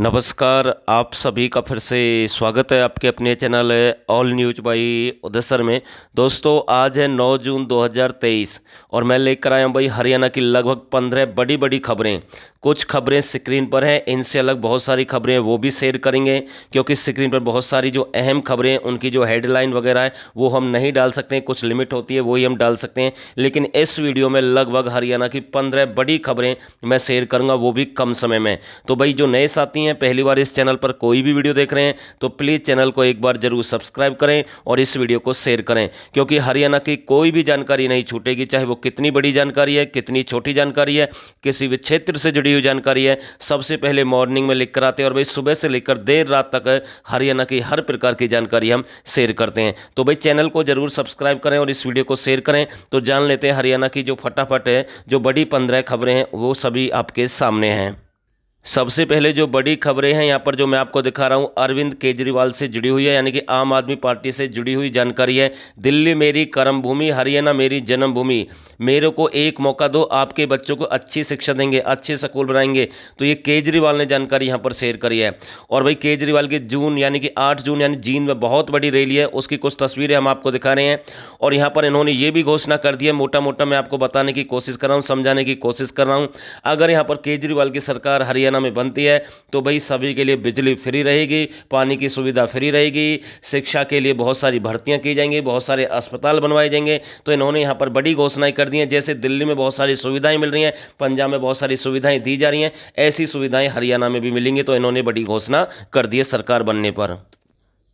नमस्कार आप सभी का फिर से स्वागत है आपके अपने channel all news by Uday sir में दोस्तों आज है 9 जून 2023 और मैं लेकर आया हूँ भाई हरियाणा की लगभग 15 बड़ी बड़ी खबरें कुछ खबरें स्क्रीन पर हैं इनसे अलग बहुत सारी खबरें वो भी शेयर करेंगे क्योंकि स्क्रीन पर बहुत सारी जो अहम खबरें उनकी जो हेडलाइन वगैरह है वो हम नहीं डाल सकते हैं कुछ लिमिट होती है वही हम डाल सकते हैं लेकिन इस वीडियो में लगभग हरियाणा की पंद्रह बड़ी खबरें मैं शेयर करूँगा वो भी कम समय में तो भाई जो नए साथी हैं पहली बार इस चैनल पर कोई भी वीडियो देख रहे हैं तो प्लीज़ चैनल को एक बार ज़रूर सब्सक्राइब करें और इस वीडियो को शेयर करें क्योंकि हरियाणा की कोई भी जानकारी नहीं छूटेगी चाहे वो कितनी बड़ी जानकारी है कितनी छोटी जानकारी है किसी भी क्षेत्र से जुड़ी ये जानकारी है सबसे पहले मॉर्निंग में लिख कर आते हैं और भाई सुबह से लेकर देर रात तक हरियाणा की हर प्रकार की जानकारी हम शेयर करते हैं तो भाई चैनल को जरूर सब्सक्राइब करें और इस वीडियो को शेयर करें तो जान लेते हैं हरियाणा की जो फटाफट है जो बड़ी पंद्रह खबरें हैं वो सभी आपके सामने हैं सबसे पहले जो बड़ी खबरें हैं यहाँ पर जो मैं आपको दिखा रहा हूँ अरविंद केजरीवाल से जुड़ी हुई है यानी कि आम आदमी पार्टी से जुड़ी हुई जानकारी है दिल्ली मेरी कर्म भूमि हरियाणा मेरी जन्मभूमि मेरे को एक मौका दो आपके बच्चों को अच्छी शिक्षा देंगे अच्छे स्कूल बनाएंगे तो ये केजरीवाल ने जानकारी यहाँ पर शेयर करी है और भाई केजरीवाल की के जून यानी कि आठ जून यानी जीन में बहुत बड़ी रैली है उसकी कुछ तस्वीरें हम आपको दिखा रहे हैं और यहाँ पर इन्होंने ये भी घोषणा कर दी है मोटा मोटा मैं आपको बताने की कोशिश कर रहा हूँ समझाने की कोशिश कर रहा हूँ अगर यहाँ पर केजरीवाल की सरकार हरियाणा योजना में बनती है तो भाई सभी के लिए बिजली फ्री रहेगी पानी की सुविधा फ्री रहेगी शिक्षा के लिए बहुत सारी भर्तियाँ की जाएंगी बहुत सारे अस्पताल बनवाए जाएंगे तो इन्होंने यहाँ पर बड़ी घोषणाएँ कर दी हैं जैसे दिल्ली में बहुत सारी सुविधाएँ मिल रही हैं पंजाब में बहुत सारी सुविधाएँ दी जा रही हैं ऐसी सुविधाएँ हरियाणा में भी मिलेंगी तो इन्होंने बड़ी घोषणा कर दी है सरकार बनने पर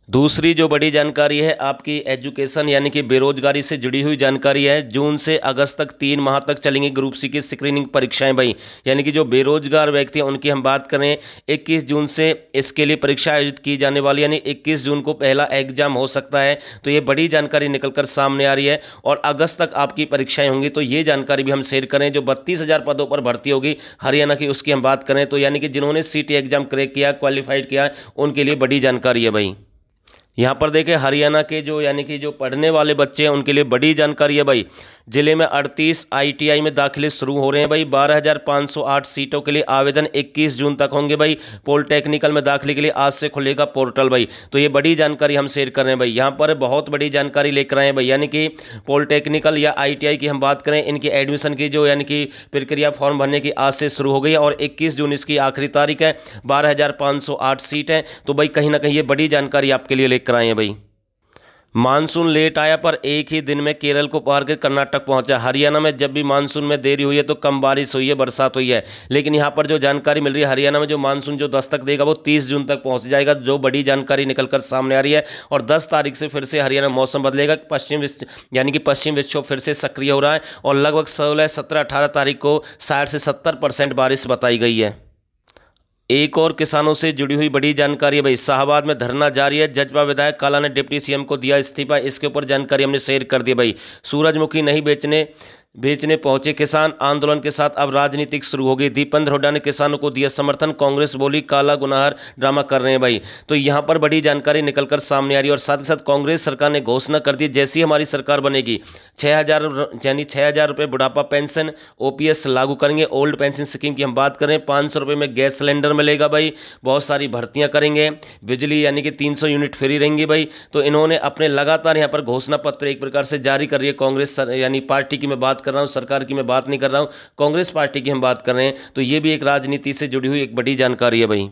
दूसरी जो बड़ी जानकारी है आपकी एजुकेशन यानी कि बेरोजगारी से जुड़ी हुई जानकारी है जून से अगस्त तक तीन माह तक चलेंगी ग्रुप सी की स्क्रीनिंग परीक्षाएं भाई यानी कि जो बेरोजगार व्यक्ति हैं उनकी हम बात करें 21 जून से इसके लिए परीक्षा आयोजित की जाने वाली यानी 21 जून को पहला एग्जाम हो सकता है तो ये बड़ी जानकारी निकल सामने आ रही है और अगस्त तक आपकी परीक्षाएँ होंगी तो ये जानकारी भी हम शेयर करें जो बत्तीस पदों पर भर्ती होगी हरियाणा की उसकी हम बात करें तो यानी कि जिन्होंने सी एग्जाम क्रैक किया क्वालिफाइड किया उनके लिए बड़ी जानकारी है भाई यहाँ पर देखें हरियाणा के जो यानी कि जो पढ़ने वाले बच्चे हैं उनके लिए बड़ी जानकारी है भाई जिले में 38 आईटीआई में दाखिले शुरू हो रहे हैं भाई 12,508 सीटों के लिए आवेदन 21 जून तक होंगे भाई पॉलिटेक्निकल में दाखिले के लिए आज से खुलेगा पोर्टल भाई तो ये बड़ी जानकारी हम शेयर कर रहे हैं भाई यहाँ पर बहुत बड़ी जानकारी लेकर आए हैं भाई यानी कि पॉलिटेक्निकल या आई की हम बात करें इनकी एडमिशन की जो यानी कि प्रक्रिया फॉर्म भरने की आज से शुरू हो गई है और इक्कीस जून इसकी आखिरी तारीख है बारह सीट है तो भाई कहीं ना कहीं ये बड़ी जानकारी आपके लिए लेकर आए हैं भाई मानसून लेट आया पर एक ही दिन में केरल को पार कर कर्नाटक पहुंचा हरियाणा में जब भी मानसून में देरी हुई है तो कम बारिश हुई है बरसात हुई है लेकिन यहाँ पर जो जानकारी मिल रही है हरियाणा में जो मानसून जो दस्तक देगा वो 30 जून तक पहुंच जाएगा जो बड़ी जानकारी निकलकर सामने आ रही है और 10 तारीख से फिर से हरियाणा मौसम बदलेगा पश्चिम यानी कि पश्चिम विक्षोभ फिर से सक्रिय हो रहा है और लगभग सोलह सत्रह अठारह तारीख को साठ से सत्तर बारिश बताई गई है एक और किसानों से जुड़ी हुई बड़ी जानकारी है भाई शाहबाद में धरना जारी है जजपा विधायक काला ने डिप्टी सीएम को दिया इस्तीफा इसके ऊपर जानकारी हमने शेयर कर दी भाई सूरजमुखी नहीं बेचने बेचने पहुंचे किसान आंदोलन के साथ अब राजनीतिक शुरू हो गई दीपेंद्र हुड्डा ने किसानों को दिया समर्थन कांग्रेस बोली काला गुनाहर ड्रामा कर रहे हैं भाई तो यहां पर बड़ी जानकारी निकलकर सामने आ रही है और साथ ही साथ कांग्रेस सरकार ने घोषणा कर दी जैसी हमारी सरकार बनेगी छः हज़ार यानी छः हज़ार रुपये बुढ़ापा पेंशन ओ लागू करेंगे ओल्ड पेंशन स्कीम की हम बात करें पाँच सौ में गैस सिलेंडर मिलेगा भाई बहुत सारी भर्तियाँ करेंगे बिजली यानी कि तीन यूनिट फ्री रहेंगी भाई तो इन्होंने अपने लगातार यहाँ पर घोषणा पत्र एक प्रकार से जारी कर रही है कांग्रेस यानी पार्टी की मैं बात कर रहा हूँ सरकार की मैं बात नहीं कर रहा हूँ कांग्रेस पार्टी की हम बात कर रहे हैं तो ये भी एक राजनीति से जुड़ी हुई एक बड़ी जानकारी है भाई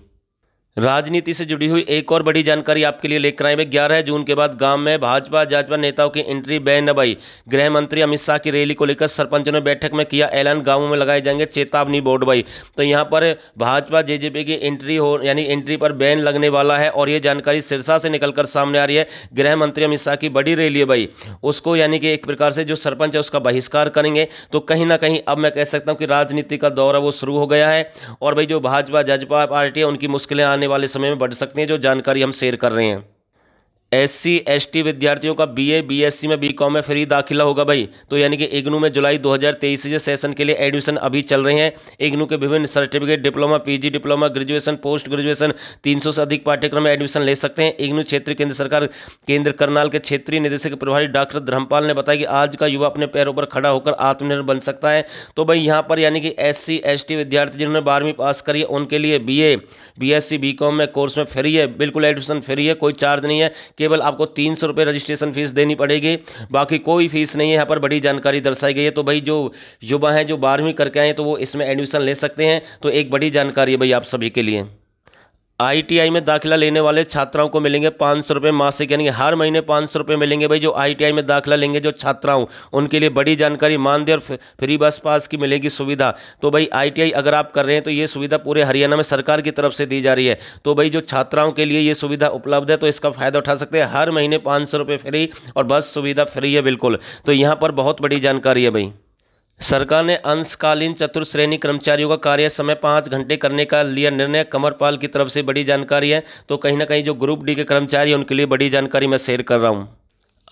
राजनीति से जुड़ी हुई एक और बड़ी जानकारी आपके लिए लेकर आए हैं ग्यारह जून के बाद गांव में भाजपा जाजपा नेताओं की एंट्री बैन न भाई गृह मंत्री अमित शाह की रैली को लेकर सरपंचों ने बैठक में किया ऐलान गांवों में लगाए जाएंगे चेतावनी बोर्ड बाई तो यहां पर भाजपा जेजेपी की एंट्री हो यानी एंट्री पर बैन लगने वाला है और ये जानकारी सिरसा से निकलकर सामने आ रही है गृह मंत्री अमित शाह की बड़ी रैली है भाई उसको यानी कि एक प्रकार से जो सरपंच है उसका बहिष्कार करेंगे तो कहीं ना कहीं अब मैं कह सकता हूँ कि राजनीति का दौर वो शुरू हो गया है और भाई जो भाजपा जाजपा पार्टी है उनकी मुश्किलें आने वाले समय में बढ़ सकते हैं जो जानकारी हम शेयर कर रहे हैं एस सी एस टी विद्यार्थियों का B A B S C में बी कॉम में फ्री दाखिला होगा भाई तो यानी कि इग्नू में जुलाई 2023 से सेशन के लिए एडमिशन अभी चल रहे हैं इग्नू के विभिन्न certificate diploma PG diploma graduation post graduation 300 से अधिक पाठ्यक्रम में एडमिशन ले सकते हैं इग्नू क्षेत्रीय केंद्र सरकार केंद्र करनाल के क्षेत्रीय निदेशक प्रभारी डॉक्टर धर्मपाल ने बताया कि आज का युवा अपने पैरों पर खड़ा होकर आत्मनिर्भर बन सकता है तो भाई यहाँ पर यानी कि एस सी एस टी विद्यार्थी जिन्होंने बारहवीं पास करी है उनके लिए B A B S C B com में कोर्स में फ्री है बिल्कुल एडमिशन फ्री है कोई चार्ज नहीं है केवल आपको तीन सौ रुपये रजिस्ट्रेशन फीस देनी पड़ेगी बाकी कोई फीस नहीं है यहाँ पर बड़ी जानकारी दर्शाई गई है तो भाई जो युवा हैं जो बारहवीं करके आए तो वो इसमें एडमिशन ले सकते हैं तो एक बड़ी जानकारी है भाई आप सभी के लिए आईटीआई में दाखिला लेने वाले छात्राओं को मिलेंगे पाँच सौ रुपये मासिक यानी हर महीने पाँच सौ रुपये मिलेंगे भाई जो आईटीआई में दाखिला लेंगे जो छात्राओं उनके लिए बड़ी जानकारी मानदेय और फ्री बस पास की मिलेगी सुविधा तो भाई आईटीआई अगर आप कर रहे हैं तो ये सुविधा पूरे हरियाणा में सरकार की तरफ से दी जा रही है तो भाई जो छात्राओं के लिए ये सुविधा उपलब्ध है तो इसका फ़ायदा उठा सकते हैं हर महीने पाँच सौ फ्री और बस सुविधा फ्री है बिल्कुल तो यहाँ पर बहुत बड़ी जानकारी है भाई सरकार ने अंशकालीन चतुर्थ श्रेणी कर्मचारियों का कार्य समय पाँच घंटे करने का लिया निर्णय कमरपाल की तरफ से बड़ी जानकारी है तो कहीं ना कहीं जो ग्रुप डी के कर्मचारी हैं उनके लिए बड़ी जानकारी मैं शेयर कर रहा हूँ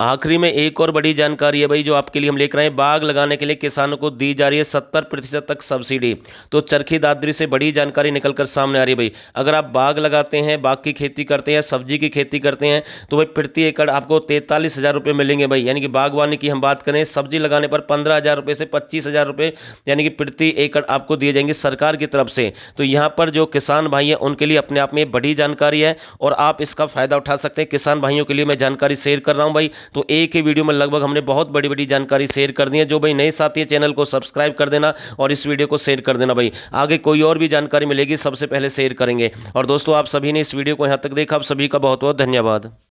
आखिरी में एक और बड़ी जानकारी है भाई जो आपके लिए हम लेकर आए बाग लगाने के लिए किसानों को दी जा रही है सत्तर प्रतिशत तक सब्सिडी तो चरखी दादरी से बड़ी जानकारी निकल कर सामने आ रही है भाई अगर आप बाग लगाते हैं बाग की खेती करते हैं सब्जी की खेती करते हैं तो भाई प्रति एकड़ आपको तैंतालीस हज़ार रुपये मिलेंगे भाई यानी कि बागवानी की हम बात करें सब्जी लगाने पर पंद्रह हज़ार रुपये से पच्चीस हज़ार रुपये यानी कि प्रति एकड़ आपको दिए जाएंगे सरकार की तरफ से तो यहाँ पर जो किसान भाई हैं उनके लिए अपने आप में बड़ी जानकारी है और आप इसका फ़ायदा उठा सकते हैं किसान भाइयों के लिए मैं जानकारी शेयर कर रहा हूँ भाई तो एक ही वीडियो में लगभग हमने बहुत बड़ी बड़ी जानकारी शेयर कर दी है जो भाई नए साथी चैनल को सब्सक्राइब कर देना और इस वीडियो को शेयर कर देना भाई आगे कोई और भी जानकारी मिलेगी सबसे पहले शेयर करेंगे और दोस्तों आप सभी ने इस वीडियो को यहाँ तक देखा आप सभी का बहुत बहुत धन्यवाद